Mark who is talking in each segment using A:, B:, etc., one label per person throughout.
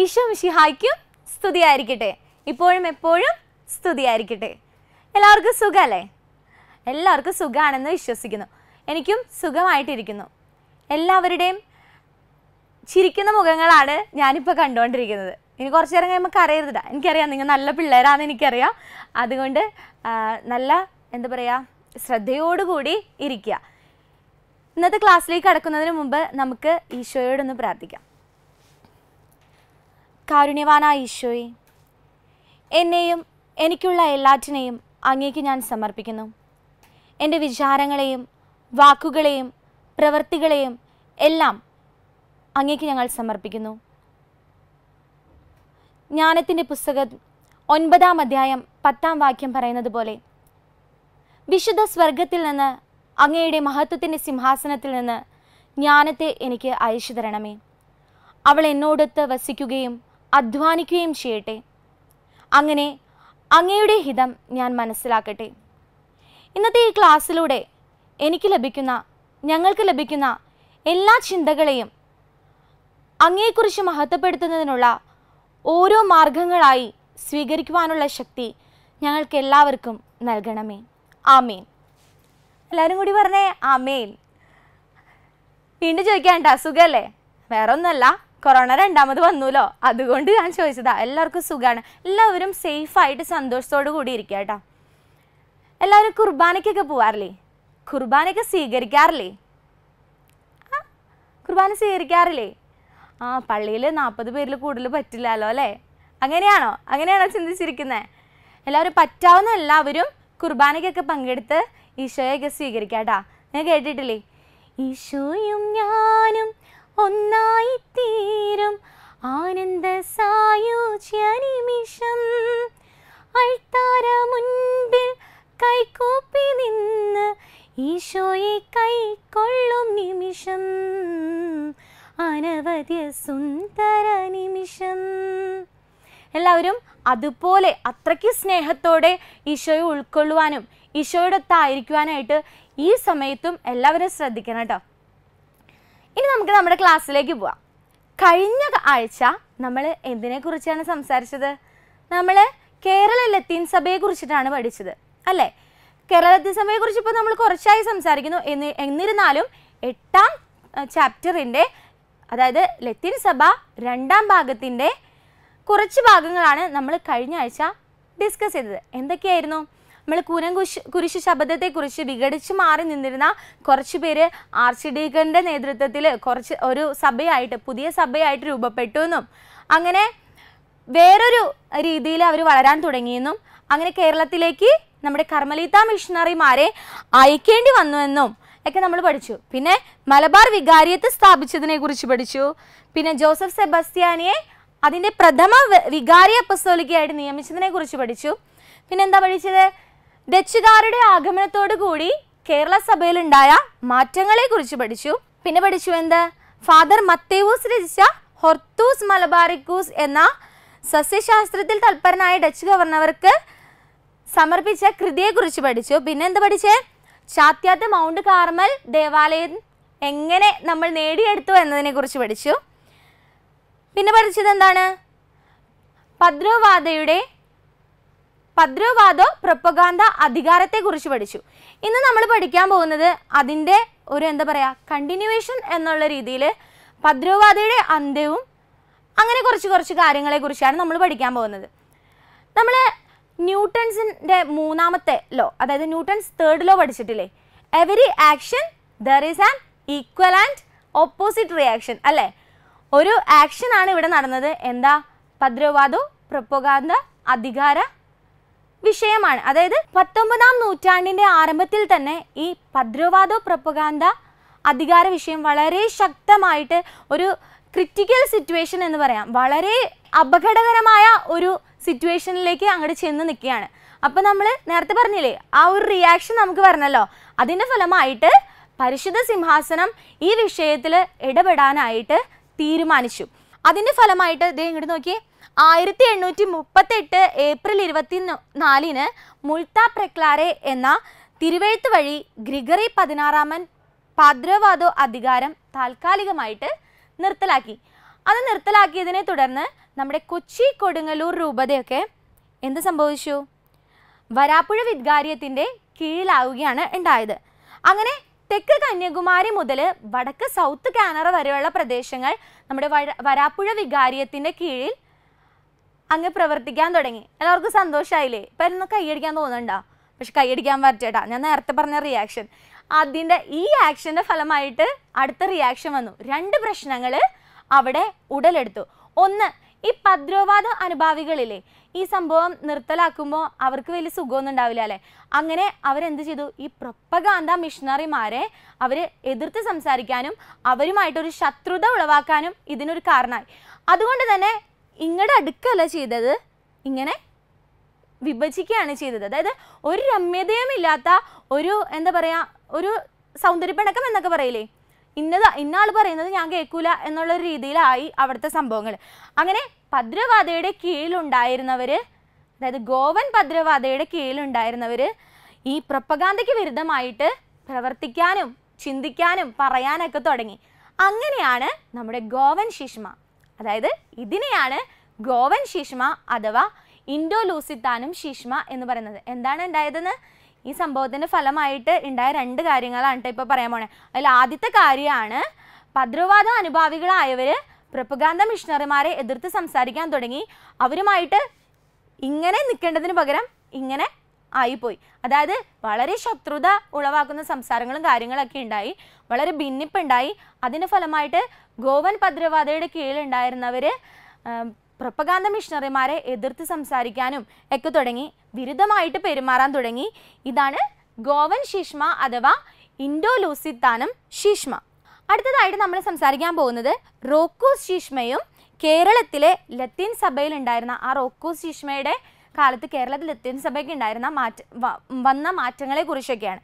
A: ഈശോ മിഷിഹായ്ക്കും സ്തുതിയായിരിക്കട്ടെ ഇപ്പോഴും എപ്പോഴും സ്തുതിയായിരിക്കട്ടെ എല്ലാവർക്കും സുഖമല്ലേ എല്ലാവർക്കും സുഖമാണെന്ന് വിശ്വസിക്കുന്നു എനിക്കും സുഖമായിട്ടിരിക്കുന്നു എല്ലാവരുടെയും ചിരിക്കുന്ന മുഖങ്ങളാണ് ഞാനിപ്പോൾ കണ്ടുകൊണ്ടിരിക്കുന്നത് ഇനി കുറച്ച് നേരം കഴിയുമ്പോൾ അറിയരുതാ എനിക്കറിയാം നിങ്ങൾ നല്ല പിള്ളേരാണെന്ന് എനിക്കറിയാം അതുകൊണ്ട് നല്ല എന്താ പറയുക ശ്രദ്ധയോടുകൂടി ഇരിക്കുക ഇന്നത്തെ ക്ലാസ്സിലേക്ക് കടക്കുന്നതിന് മുമ്പ് നമുക്ക് ഈശോയോടൊന്ന് പ്രാർത്ഥിക്കാം കാരുണ്യവാനായ ഈശോയെ എന്നെയും എനിക്കുള്ള എല്ലാറ്റിനെയും അങ്ങേക്ക് ഞാൻ സമർപ്പിക്കുന്നു എൻ്റെ വിചാരങ്ങളെയും വാക്കുകളെയും പ്രവൃത്തികളെയും എല്ലാം അങ്ങേക്ക് ഞങ്ങൾ സമർപ്പിക്കുന്നു ജ്ഞാനത്തിൻ്റെ പുസ്തകം ഒൻപതാം അധ്യായം പത്താം വാക്യം പറയുന്നത് പോലെ വിശുദ്ധ സ്വർഗത്തിൽ നിന്ന് അങ്ങയുടെ മഹത്വത്തിൻ്റെ സിംഹാസനത്തിൽ നിന്ന് ജ്ഞാനത്തെ എനിക്ക് അയച്ചു തരണമേ അവൾ എന്നോടൊത്ത് വസിക്കുകയും അധ്വാനിക്കുകയും ചെയ്യട്ടെ അങ്ങനെ അങ്ങയുടെ ഹിതം ഞാൻ മനസ്സിലാക്കട്ടെ ഇന്നത്തെ ഈ ക്ലാസ്സിലൂടെ എനിക്ക് ലഭിക്കുന്ന ഞങ്ങൾക്ക് ലഭിക്കുന്ന എല്ലാ ചിന്തകളെയും അങ്ങയെക്കുറിച്ച് മഹത്വപ്പെടുത്തുന്നതിനുള്ള ഓരോ മാർഗങ്ങളായി സ്വീകരിക്കുവാനുള്ള ശക്തി ഞങ്ങൾക്ക് എല്ലാവർക്കും നൽകണമേ ആമേൻ എല്ലാവരും കൂടി പറഞ്ഞേ ആമേൻ വീണ്ടും ചോദിക്കാണ്ട സുഖമല്ലേ വേറൊന്നുമല്ല ഒന്നല്ല കൊറോണ രണ്ടാമത് വന്നുല്ലോ അതുകൊണ്ട് ഞാൻ ചോദിച്ചതാ എല്ലാവർക്കും സുഖമാണ് എല്ലാവരും സേഫായിട്ട് സന്തോഷത്തോടു കൂടി ഇരിക്കുക കേട്ടോ എല്ലാവരും കുർബാനയ്ക്കൊക്കെ പോവാറില്ലേ കുർബാനയൊക്കെ സ്വീകരിക്കാറില്ലേ കുർബാന സ്വീകരിക്കാറില്ലേ ആ പള്ളിയിൽ നാൽപ്പത് പേരിൽ കൂടുതൽ പറ്റില്ലല്ലോ അല്ലേ അങ്ങനെയാണോ അങ്ങനെയാണോ ചിന്തിച്ചിരിക്കുന്നത് എല്ലാവരും പറ്റാവുന്ന എല്ലാവരും കുർബാനയ്ക്കൊക്കെ പങ്കെടുത്ത് ഈശോയൊക്കെ സ്വീകരിക്കാട്ടാ ഞാൻ കേട്ടിട്ടില്ലേ ഈശോയും ഞാനും ഒന്നായിത്തീരും ആനന്ദ സായുജ്യനിമിഷം അൾത്താര മുൻപിൽ കൈകൂപ്പി നിന്ന് ഈശോയെ കൈക്കൊള്ളും നിമിഷം അനവധ്യ സുന്ദര നിമിഷം എല്ലാവരും അതുപോലെ അത്രയ്ക്ക് സ്നേഹത്തോടെ ഈശോയെ ഉൾക്കൊള്ളുവാനും ഈശോയുടെ ഈശോയോടൊത്തായിരിക്കുവാനായിട്ട് ഈ സമയത്തും എല്ലാവരും ശ്രദ്ധിക്കണം കേട്ടോ ഇനി നമുക്ക് നമ്മുടെ ക്ലാസ്സിലേക്ക് പോവാം കഴിഞ്ഞ ആഴ്ച നമ്മൾ എന്തിനെക്കുറിച്ചാണ് സംസാരിച്ചത് നമ്മൾ കേരള ലത്തീൻ സഭയെ കുറിച്ചിട്ടാണ് പഠിച്ചത് അല്ലേ കേരള ലത്തീൻ സഭയെക്കുറിച്ച് ഇപ്പോൾ നമ്മൾ കുറച്ചായി സംസാരിക്കുന്നു എന്ന് എന്നിരുന്നാലും എട്ടാം ചാപ്റ്ററിൻ്റെ അതായത് ലത്തീൻ സഭ രണ്ടാം ഭാഗത്തിൻ്റെ കുറച്ച് ഭാഗങ്ങളാണ് നമ്മൾ കഴിഞ്ഞ ആഴ്ച ഡിസ്കസ് ചെയ്തത് എന്തൊക്കെയായിരുന്നു നമ്മൾ കുരംകുശ് കുരിശ് ശബ്ദത്തെക്കുറിച്ച് വിഘടിച്ച് മാറി നിന്നിരുന്ന കുറച്ച് പേര് ആർച്ചിഡീക്കൻ്റെ നേതൃത്വത്തിൽ കുറച്ച് ഒരു സഭയായിട്ട് പുതിയ സഭയായിട്ട് രൂപപ്പെട്ടു എന്നും അങ്ങനെ വേറൊരു രീതിയിൽ അവർ വളരാൻ തുടങ്ങിയെന്നും അങ്ങനെ കേരളത്തിലേക്ക് നമ്മുടെ കർമ്മലീത മിഷണറിമാരെ അയക്കേണ്ടി വന്നു എന്നും ഒക്കെ നമ്മൾ പഠിച്ചു പിന്നെ മലബാർ വികാരിയത്ത് സ്ഥാപിച്ചതിനെ കുറിച്ച് പഠിച്ചു പിന്നെ ജോസഫ് സെബസ്ത്യാനിയെ അതിൻ്റെ പ്രഥമ വികാരി അപ്പസ്തോലിക്കയായിട്ട് നിയമിച്ചതിനെ കുറിച്ച് പഠിച്ചു പിന്നെ എന്താ പഠിച്ചത് ഡച്ചുകാരുടെ കൂടി കേരള മാറ്റങ്ങളെ കുറിച്ച് പഠിച്ചു പിന്നെ പഠിച്ചു എന്ത് ഫാദർ മത്തേവൂസ് രചിച്ച ഹൊർത്തൂസ് മലബാറിക്കൂസ് എന്ന സസ്യശാസ്ത്രത്തിൽ തൽപരനായ ഡച്ച് ഗവർണർക്ക് സമർപ്പിച്ച കൃതിയെക്കുറിച്ച് പഠിച്ചു പിന്നെ എന്ത് പഠിച്ചേ ചാത്യാത്ത് മൗണ്ട് കാർമൽ ദേവാലയം എങ്ങനെ നമ്മൾ നേടിയെടുത്തു എന്നതിനെ കുറിച്ച് പഠിച്ചു പിന്നെ പഠിച്ചത് എന്താണ് പദ്രോവാദയുടെ പദ്രവാദോ അധികാരത്തെ അധികാരത്തെക്കുറിച്ച് പഠിച്ചു ഇന്ന് നമ്മൾ പഠിക്കാൻ പോകുന്നത് അതിൻ്റെ ഒരു എന്താ പറയുക കണ്ടിന്യൂവേഷൻ എന്നുള്ള രീതിയിൽ പദ്രവാദയുടെ അന്ത്യവും അങ്ങനെ കുറച്ച് കുറച്ച് കാര്യങ്ങളെക്കുറിച്ചാണ് നമ്മൾ പഠിക്കാൻ പോകുന്നത് നമ്മൾ ന്യൂട്ടൺസിൻ്റെ മൂന്നാമത്തെ ലോ അതായത് ന്യൂട്ടൺസ് തേർഡ് ലോ പഠിച്ചിട്ടില്ലേ every action there is an equal and opposite reaction അല്ലേ ഒരു ആക്ഷൻ ആണ് ഇവിടെ നടന്നത് എന്താ പദ്രവാദോ പ്രപ്പഗാന്ത അധികാര വിഷയമാണ് അതായത് പത്തൊമ്പതാം നൂറ്റാണ്ടിന്റെ ആരംഭത്തിൽ തന്നെ ഈ ഭദ്രവാദോ പ്രപ്പകാന്ത അധികാര വിഷയം വളരെ ശക്തമായിട്ട് ഒരു ക്രിറ്റിക്കൽ സിറ്റുവേഷൻ എന്ന് പറയാം വളരെ അപകടകരമായ ഒരു സിറ്റുവേഷനിലേക്ക് അങ്ങോട്ട് ചെന്ന് നിൽക്കുകയാണ് അപ്പോൾ നമ്മൾ നേരത്തെ പറഞ്ഞില്ലേ ആ ഒരു റിയാക്ഷൻ നമുക്ക് പറഞ്ഞല്ലോ അതിൻ്റെ ഫലമായിട്ട് പരിശുദ്ധ സിംഹാസനം ഈ വിഷയത്തിൽ ഇടപെടാനായിട്ട് തീരുമാനിച്ചു അതിൻ്റെ ഫലമായിട്ട് ദേ ഇങ്ങോട്ട് നോക്കിയേ ആയിരത്തി എണ്ണൂറ്റി എട്ട് ഏപ്രിൽ ഇരുപത്തി നാലിന് മുൾത്ത പ്രക്ലാരെ എന്ന തിരുവഴുത്ത് വഴി ഗ്രിഗറി പതിനാറാമൻ പാദ്രവാദോ അധികാരം താൽക്കാലികമായിട്ട് നിർത്തലാക്കി അത് നിർത്തലാക്കിയതിനെ തുടർന്ന് നമ്മുടെ കൊച്ചി കൊടുങ്ങല്ലൂർ രൂപതയൊക്കെ എന്ത് സംഭവിച്ചു വരാപ്പുഴ വിദ്കാര്യത്തിൻ്റെ കീഴിലാവുകയാണ് ഉണ്ടായത് അങ്ങനെ തെക്ക് കന്യാകുമാരി മുതൽ വടക്ക് സൗത്ത് കാനറ വരെയുള്ള പ്രദേശങ്ങൾ നമ്മുടെ വരാപ്പുഴ വികാരിയത്തിൻ്റെ കീഴിൽ അങ്ങ് പ്രവർത്തിക്കാൻ തുടങ്ങി എല്ലാവർക്കും സന്തോഷമായില്ലേ ഇപ്പം ഇന്ന് കൈയടിക്കാൻ തോന്നണ്ട പക്ഷെ കൈയടിക്കാൻ പറ്റേട്ടാ ഞാൻ നേരത്തെ പറഞ്ഞ റിയാക്ഷൻ അതിൻ്റെ ഈ ആക്ഷൻ്റെ ഫലമായിട്ട് അടുത്ത റിയാക്ഷൻ വന്നു രണ്ട് പ്രശ്നങ്ങൾ അവിടെ ഉടലെടുത്തു ഒന്ന് ഈ പദ്രോവാദ അനുഭാവികളില്ലേ ഈ സംഭവം നിർത്തലാക്കുമ്പോൾ അവർക്ക് വലിയ സുഖമൊന്നും ഉണ്ടാവില്ല അല്ലേ അങ്ങനെ അവരെന്ത് ചെയ്തു ഈ പ്രൊപ്പഗാന്ത മിഷണറിമാരെ അവർ എതിർത്ത് സംസാരിക്കാനും അവരുമായിട്ടൊരു ശത്രുത ഉളവാക്കാനും ഇതിനൊരു കാരണമായി അതുകൊണ്ട് തന്നെ ഇങ്ങടെ അടുക്കല്ല ചെയ്തത് ഇങ്ങനെ വിഭജിക്കുകയാണ് ചെയ്തത് അതായത് ഒരു രമ്യതയുമില്ലാത്ത ഒരു എന്താ പറയുക ഒരു സൗന്ദര്യപ്പണക്കം എന്നൊക്കെ പറയില്ലേ ഇന്നത് ഇന്നാൾ പറയുന്നത് ഞാൻ കേൾക്കൂല എന്നുള്ള രീതിയിലായി അവിടുത്തെ സംഭവങ്ങൾ അങ്ങനെ ഭദ്രവാദയുടെ കീഴിലുണ്ടായിരുന്നവർ അതായത് ഗോവൻ ഭദ്രവാദയുടെ കീഴിലുണ്ടായിരുന്നവർ ഈ പ്രപ്പകാന്തയ്ക്ക് വിരുദ്ധമായിട്ട് പ്രവർത്തിക്കാനും ചിന്തിക്കാനും പറയാനൊക്കെ തുടങ്ങി അങ്ങനെയാണ് നമ്മുടെ ഗോവൻ ശിഷ്മ അതായത് ഇതിനെയാണ് ഗോവൻ ശീഷ്മ അഥവാ ഇൻഡോ ലൂസിത്താനും ശീഷ്മ എന്ന് പറയുന്നത് എന്താണ് ഉണ്ടായതെന്ന് ഈ സംഭവത്തിൻ്റെ ഫലമായിട്ട് ഉണ്ടായ രണ്ട് കാര്യങ്ങളാണ് കേട്ടോ ഇപ്പോൾ പറയാൻ പോണേ അതിൽ ആദ്യത്തെ കാര്യമാണ് ഭദ്രവാദ അനുഭാവികളായവർ പ്രപഗാന്ത മിഷണറിമാരെ എതിർത്ത് സംസാരിക്കാൻ തുടങ്ങി അവരുമായിട്ട് ഇങ്ങനെ നിൽക്കേണ്ടതിന് പകരം ഇങ്ങനെ ആയിപ്പോയി അതായത് വളരെ ശത്രുത ഉളവാക്കുന്ന സംസാരങ്ങളും കാര്യങ്ങളൊക്കെ ഉണ്ടായി വളരെ ഭിന്നിപ്പുണ്ടായി അതിന് ഫലമായിട്ട് ഗോവൻ ഭദ്രവാദയുടെ കീഴിലുണ്ടായിരുന്നവർ പ്രപ്പകാന്ത മിഷണറിമാരെ എതിർത്ത് സംസാരിക്കാനും ഒക്കെ തുടങ്ങി വിരുദ്ധമായിട്ട് പെരുമാറാൻ തുടങ്ങി ഇതാണ് ഗോവൻ ശീഷ്മ അഥവാ ഇൻഡോ ലൂസിത്താനം ശീഷ്മ അടുത്തതായിട്ട് നമ്മൾ സംസാരിക്കാൻ പോകുന്നത് റോക്കോസ് ശീഷ്മയും കേരളത്തിലെ ലത്തീൻ സഭയിൽ ഉണ്ടായിരുന്ന ആ റോക്കോസ് ശീഷ്മയുടെ കാലത്ത് കേരളത്തിൽ ലത്തീൻ സഭയ്ക്ക് ഉണ്ടായിരുന്ന മാറ്റ വന്ന മാറ്റങ്ങളെക്കുറിച്ചൊക്കെയാണ്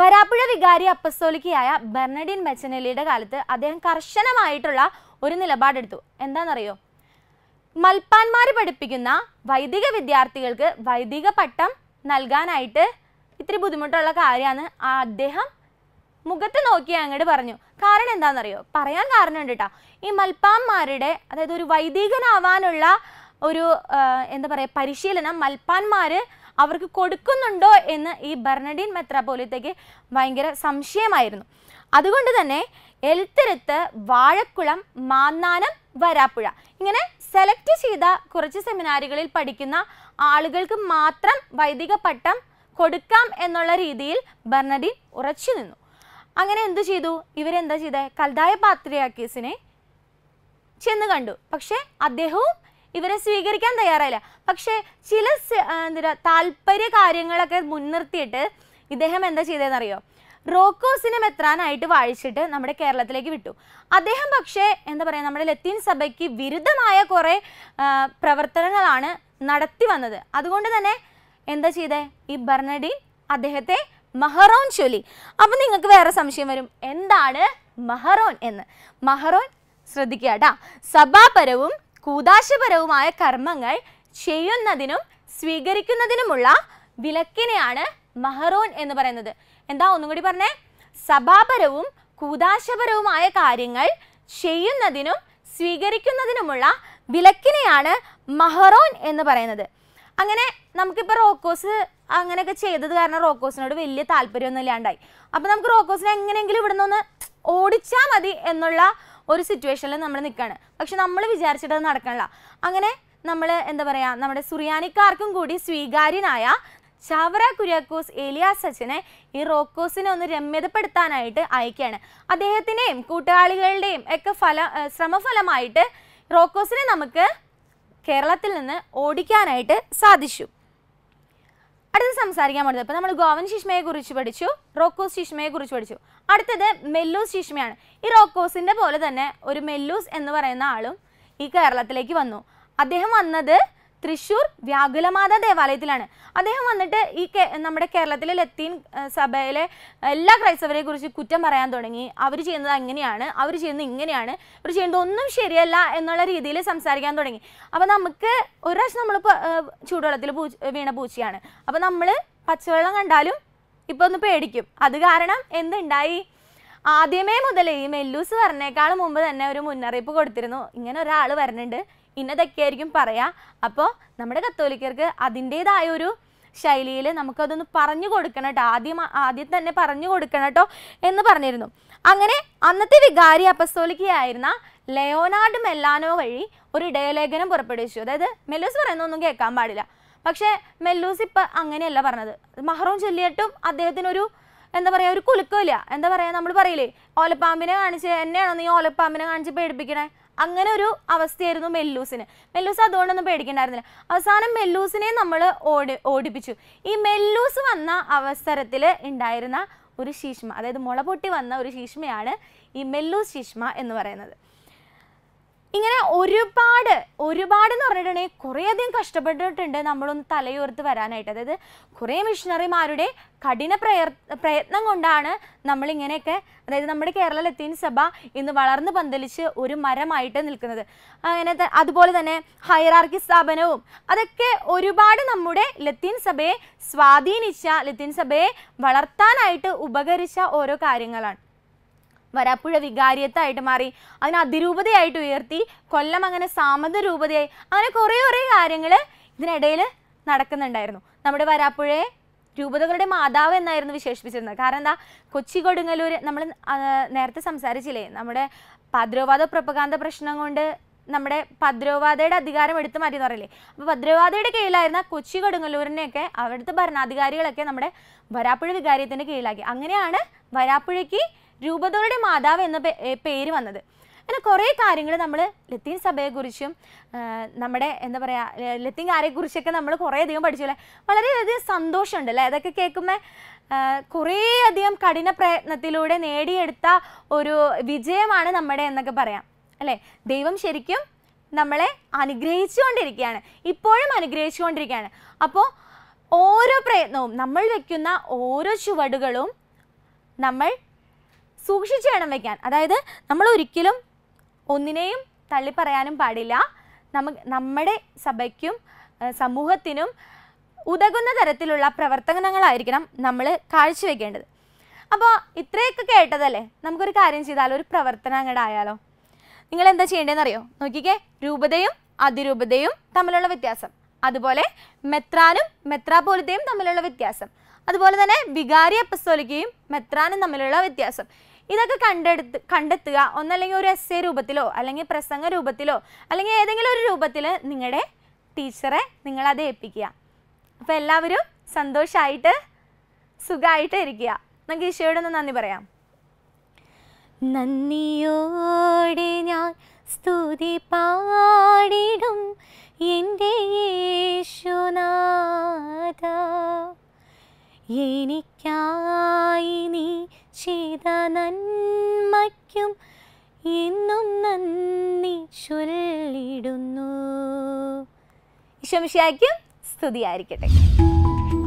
A: വരാപ്പുഴ വികാരി അപ്പസ്തോലിക്കയായ ബെർണഡിൻ ബച്ചനലിയുടെ കാലത്ത് അദ്ദേഹം കർശനമായിട്ടുള്ള ഒരു നിലപാടെടുത്തു എന്താണെന്നറിയോ മൽപ്പാന്മാർ പഠിപ്പിക്കുന്ന വൈദിക വിദ്യാർത്ഥികൾക്ക് വൈദിക പട്ടം നൽകാനായിട്ട് ഇത്തിരി ബുദ്ധിമുട്ടുള്ള കാര്യമാണ് അദ്ദേഹം മുഖത്ത് നോക്കി അങ്ങോട്ട് പറഞ്ഞു കാരണം എന്താണെന്നറിയോ പറയാൻ കാരണം ഉണ്ട് കേട്ടോ ഈ മൽപ്പാന്മാരുടെ അതായത് ഒരു വൈദികനാവാനുള്ള ഒരു എന്താ പറയുക പരിശീലനം മൽപ്പാന്മാർ അവർക്ക് കൊടുക്കുന്നുണ്ടോ എന്ന് ഈ ബെർണഡീൻ മെത്രാപോലിത്തേക്ക് ഭയങ്കര സംശയമായിരുന്നു അതുകൊണ്ട് തന്നെ എൽത്തിരുത്ത് വാഴക്കുളം മാന്നാനം വരാപ്പുഴ ഇങ്ങനെ സെലക്ട് ചെയ്ത കുറച്ച് സെമിനാറുകളിൽ പഠിക്കുന്ന ആളുകൾക്ക് മാത്രം വൈദിക പട്ടം കൊടുക്കാം എന്നുള്ള രീതിയിൽ ബെർണഡീൻ ഉറച്ചു നിന്നു അങ്ങനെ എന്തു ചെയ്തു ഇവരെന്താ ചെയ്തേ കൽതായ പാത്രിയാക്കീസിനെ ചെന്ന് കണ്ടു പക്ഷേ അദ്ദേഹവും ഇവരെ സ്വീകരിക്കാൻ തയ്യാറായില്ല പക്ഷേ ചില എന്താ താല്പര്യ കാര്യങ്ങളൊക്കെ മുൻനിർത്തിയിട്ട് ഇദ്ദേഹം എന്താ ചെയ്തതെന്നറിയോ റോക്കോസിനെ മെത്രാനായിട്ട് വാഴിച്ചിട്ട് നമ്മുടെ കേരളത്തിലേക്ക് വിട്ടു അദ്ദേഹം പക്ഷേ എന്താ പറയുക നമ്മുടെ ലത്തീൻ സഭയ്ക്ക് വിരുദ്ധമായ കുറേ പ്രവർത്തനങ്ങളാണ് നടത്തി വന്നത് അതുകൊണ്ട് തന്നെ എന്താ ചെയ്തേ ഈ ബർണഡീൻ അദ്ദേഹത്തെ മഹറോൻ ചൊല്ലി അപ്പം നിങ്ങൾക്ക് വേറെ സംശയം വരും എന്താണ് മഹറോൻ എന്ന് മഹറോൻ ശ്രദ്ധിക്കുക കേട്ടാ സഭാപരവും കൂതാശപരവുമായ കർമ്മങ്ങൾ ചെയ്യുന്നതിനും സ്വീകരിക്കുന്നതിനുമുള്ള വിലക്കിനെയാണ് മഹറോൻ എന്ന് പറയുന്നത് എന്താ ഒന്നും കൂടി പറഞ്ഞേ സഭാപരവും കൂതാശപരവുമായ കാര്യങ്ങൾ ചെയ്യുന്നതിനും സ്വീകരിക്കുന്നതിനുമുള്ള വിലക്കിനെയാണ് മഹറോൻ എന്ന് പറയുന്നത് അങ്ങനെ നമുക്കിപ്പോൾ റോക്കോസ് അങ്ങനെയൊക്കെ ചെയ്തത് കാരണം റോക്കോസിനോട് വലിയ താല്പര്യമൊന്നും ഇല്ലാണ്ടായി അപ്പോൾ നമുക്ക് റോക്കോസിനെ എങ്ങനെയെങ്കിലും ഇവിടെ നിന്ന് ഓടിച്ചാൽ മതി എന്നുള്ള ഒരു സിറ്റുവേഷനിൽ നമ്മൾ നിൽക്കുകയാണ് പക്ഷെ നമ്മൾ വിചാരിച്ചിട്ട് അത് നടക്കണില്ല അങ്ങനെ നമ്മൾ എന്താ പറയുക നമ്മുടെ സുറിയാനിക്കാർക്കും കൂടി സ്വീകാര്യനായ ചാവറ കുര്യാക്കോസ് ഏലിയ സച്ചിനെ ഈ റോക്കോസിനെ ഒന്ന് രമ്യതപ്പെടുത്താനായിട്ട് അയക്കുകയാണ് അദ്ദേഹത്തിൻ്റെയും കൂട്ടുകാളികളുടെയും ഒക്കെ ഫല ശ്രമഫലമായിട്ട് റോക്കോസിനെ നമുക്ക് കേരളത്തിൽ നിന്ന് ഓടിക്കാനായിട്ട് സാധിച്ചു അടുത്ത് സംസാരിക്കാൻ പോകുന്നത് ഇപ്പം നമ്മൾ ഗോവൻ ശിഷ്മയെ കുറിച്ച് പഠിച്ചു റോക്കോസ് ശിഷ്മയെ കുറിച്ച് പഠിച്ചു അടുത്തത് മെല്ലൂസ് ശീഷ്മയാണ് ഈ റോക്കോസിന്റെ പോലെ തന്നെ ഒരു മെല്ലൂസ് എന്ന് പറയുന്ന ആളും ഈ കേരളത്തിലേക്ക് വന്നു അദ്ദേഹം വന്നത് തൃശ്ശൂർ വ്യാകുലമാത ദേവാലയത്തിലാണ് അദ്ദേഹം വന്നിട്ട് ഈ നമ്മുടെ കേരളത്തിലെ ലത്തീൻ സഭയിലെ എല്ലാ ക്രൈസ്തവരെ കുറിച്ച് കുറ്റം പറയാൻ തുടങ്ങി അവർ ചെയ്യുന്നത് അങ്ങനെയാണ് അവർ ചെയ്യുന്നത് ഇങ്ങനെയാണ് അവർ ചെയ്യുന്നത് ഒന്നും ശരിയല്ല എന്നുള്ള രീതിയിൽ സംസാരിക്കാൻ തുടങ്ങി അപ്പോൾ നമുക്ക് ഒരു പ്രാവശ്യം നമ്മൾ ചൂടുവെള്ളത്തിൽ പൂ വീണ പൂച്ചയാണ് അപ്പോൾ നമ്മൾ പച്ചവെള്ളം കണ്ടാലും ഇപ്പൊ ഒന്ന് പേടിക്കും അത് കാരണം എന്തുണ്ടായി ആദ്യമേ മുതൽ ഈ മെല്ലൂസ് വരണേക്കാൾ മുമ്പ് തന്നെ ഒരു മുന്നറിയിപ്പ് കൊടുത്തിരുന്നു ഇങ്ങനെ ഒരാൾ വരുന്നുണ്ട് ഇന്നതൊക്കെയായിരിക്കും പറയാ അപ്പോൾ നമ്മുടെ കത്തോലിക്കർക്ക് അതിൻ്റെതായ ഒരു ശൈലിയിൽ നമുക്കതൊന്ന് പറഞ്ഞു കൊടുക്കണം കേട്ടോ ആദ്യം ആദ്യം തന്നെ പറഞ്ഞു കൊടുക്കണം കേട്ടോ എന്ന് പറഞ്ഞിരുന്നു അങ്ങനെ അന്നത്തെ വികാരി അപ്പസ്തോലിക്കയായിരുന്ന ലയോനാർഡ് മെല്ലാനോ വഴി ഒരു ഇടയലേഖനം പുറപ്പെടുവിച്ചു അതായത് മെല്ലൂസ് പറയുന്നൊന്നും കേൾക്കാൻ പാടില്ല പക്ഷേ മെല്ലൂസ് ഇപ്പം അങ്ങനെയല്ല പറഞ്ഞത് മഹറോം ചൊല്ലിയിട്ടും അദ്ദേഹത്തിനൊരു എന്താ പറയുക ഒരു കുലുക്കമില്ല എന്താ പറയുക നമ്മൾ പറയില്ലേ ഓലപ്പാമ്പിനെ കാണിച്ച് എന്നെയാണോ നീ ഓലപ്പാമ്പിനെ കാണിച്ച് പേടിപ്പിക്കണേ അങ്ങനെ ഒരു അവസ്ഥയായിരുന്നു മെല്ലൂസിന് മെല്ലൂസ് അതുകൊണ്ടൊന്നും പേടിക്കണ്ടായിരുന്നില്ല അവസാനം മെല്ലൂസിനെ നമ്മൾ ഓടി ഓടിപ്പിച്ചു ഈ മെല്ലൂസ് വന്ന അവസരത്തിൽ ഉണ്ടായിരുന്ന ഒരു ശീഷ്മ അതായത് മുള പൊട്ടി വന്ന ഒരു ശീഷ്മയാണ് ഈ മെല്ലൂസ് ശീഷ്മ എന്ന് പറയുന്നത് ഇങ്ങനെ ഒരുപാട് ഒരുപാട് എന്ന് പറഞ്ഞിട്ടുണ്ടെങ്കിൽ കുറേയധികം കഷ്ടപ്പെട്ടിട്ടുണ്ട് നമ്മളൊന്ന് തലയോർത്ത് വരാനായിട്ട് അതായത് കുറേ മിഷണറിമാരുടെ കഠിന പ്രയർ പ്രയത്നം കൊണ്ടാണ് നമ്മളിങ്ങനെയൊക്കെ അതായത് നമ്മുടെ കേരള സഭ ഇന്ന് വളർന്ന് പന്തലിച്ച് ഒരു മരമായിട്ട് നിൽക്കുന്നത് അങ്ങനെ അതുപോലെ തന്നെ ഹൈറാർക്കി സ്ഥാപനവും അതൊക്കെ ഒരുപാട് നമ്മുടെ ലത്തീൻ സഭയെ സ്വാധീനിച്ച ലത്തീൻ സഭയെ വളർത്താനായിട്ട് ഉപകരിച്ച ഓരോ കാര്യങ്ങളാണ് വരാപ്പുഴ വികാരിയത്തായിട്ട് മാറി അതിനെ അതിരൂപതയായിട്ട് ഉയർത്തി കൊല്ലം അങ്ങനെ സാമത രൂപതയായി അങ്ങനെ കുറേ കുറേ കാര്യങ്ങൾ ഇതിനിടയിൽ നടക്കുന്നുണ്ടായിരുന്നു നമ്മുടെ വരാപ്പുഴയെ രൂപതകളുടെ മാതാവ് എന്നായിരുന്നു വിശേഷിപ്പിച്ചിരുന്നത് കാരണം എന്താ കൊച്ചി കൊടുങ്ങല്ലൂർ നമ്മൾ നേരത്തെ സംസാരിച്ചില്ലേ നമ്മുടെ പദ്രോവാദ പ്രപകാന്ത പ്രശ്നം കൊണ്ട് നമ്മുടെ ഭദ്രവാദയുടെ അധികാരം എടുത്തു മാറ്റി എന്ന് പറയില്ലേ അപ്പോൾ ഭദ്രവാദയുടെ കീഴിലായിരുന്ന കൊച്ചി കൊടുങ്ങല്ലൂരിനെയൊക്കെ അവിടുത്തെ ഭരണാധികാരികളൊക്കെ നമ്മുടെ വരാപ്പുഴ വികാരിയത്തിന്റെ കീഴിലാക്കി അങ്ങനെയാണ് വരാപ്പുഴയ്ക്ക് രൂപതയുടെ മാതാവ് എന്ന പേര് വന്നത് അങ്ങനെ കുറേ കാര്യങ്ങൾ നമ്മൾ ലത്തീൻ സഭയെക്കുറിച്ചും നമ്മുടെ എന്താ പറയുക ലത്തീൻകാരെക്കുറിച്ചൊക്കെ നമ്മൾ കുറേയധികം പഠിച്ചില്ലേ വളരെയധികം സന്തോഷമുണ്ട് അല്ലേ അതൊക്കെ കേൾക്കുമ്പോൾ കുറേയധികം കഠിന പ്രയത്നത്തിലൂടെ നേടിയെടുത്ത ഒരു വിജയമാണ് നമ്മുടെ എന്നൊക്കെ പറയാം അല്ലേ ദൈവം ശരിക്കും നമ്മളെ അനുഗ്രഹിച്ചുകൊണ്ടിരിക്കുകയാണ് ഇപ്പോഴും അനുഗ്രഹിച്ചുകൊണ്ടിരിക്കുകയാണ് അപ്പോൾ ഓരോ പ്രയത്നവും നമ്മൾ വയ്ക്കുന്ന ഓരോ ചുവടുകളും നമ്മൾ സൂക്ഷിച്ച് വേണം വയ്ക്കാൻ അതായത് നമ്മൾ ഒരിക്കലും ഒന്നിനെയും തള്ളിപ്പറയാനും പാടില്ല നമ്മ നമ്മുടെ സഭയ്ക്കും സമൂഹത്തിനും ഉതകുന്ന തരത്തിലുള്ള പ്രവർത്തനങ്ങളായിരിക്കണം നമ്മൾ കാഴ്ചവെക്കേണ്ടത് അപ്പോൾ ഇത്രയൊക്കെ കേട്ടതല്ലേ നമുക്കൊരു കാര്യം ചെയ്താലോ ഒരു പ്രവർത്തനം അങ്ങോട്ട് ആയാലോ നിങ്ങൾ എന്താ ചെയ്യേണ്ടതെന്ന് അറിയോ നോക്കിക്കേ രൂപതയും അതിരൂപതയും തമ്മിലുള്ള വ്യത്യാസം അതുപോലെ മെത്രാനും മെത്രാപോലിത്തയും തമ്മിലുള്ള വ്യത്യാസം അതുപോലെ തന്നെ വികാരി അപ്പസ്തോലിക്കയും മെത്രാനും തമ്മിലുള്ള വ്യത്യാസം ഇതൊക്കെ കണ്ടെടുത്ത് കണ്ടെത്തുക ഒന്നല്ലെങ്കിൽ ഒരു എസ് എ രൂപത്തിലോ അല്ലെങ്കിൽ പ്രസംഗ രൂപത്തിലോ അല്ലെങ്കിൽ ഏതെങ്കിലും ഒരു രൂപത്തിൽ നിങ്ങളുടെ ടീച്ചറെ നിങ്ങളത് ഏൽപ്പിക്കുക അപ്പോൾ എല്ലാവരും സന്തോഷമായിട്ട് സുഖമായിട്ട് ഇരിക്കുക നമുക്ക് ഈശോയോടൊന്ന് നന്ദി പറയാം നന്ദിയോടെ ഞാൻ സ്തുതി പാടിടും എൻ്റെ യേശുനാഥ എനിക്കായി നീ ചെയ്ത നന്മയ്ക്കും ഇന്നും നന്ദി ചൊല്ലിടുന്നു ഈശോമിഷിയാക്കും സ്തുതിയായിരിക്കട്ടെ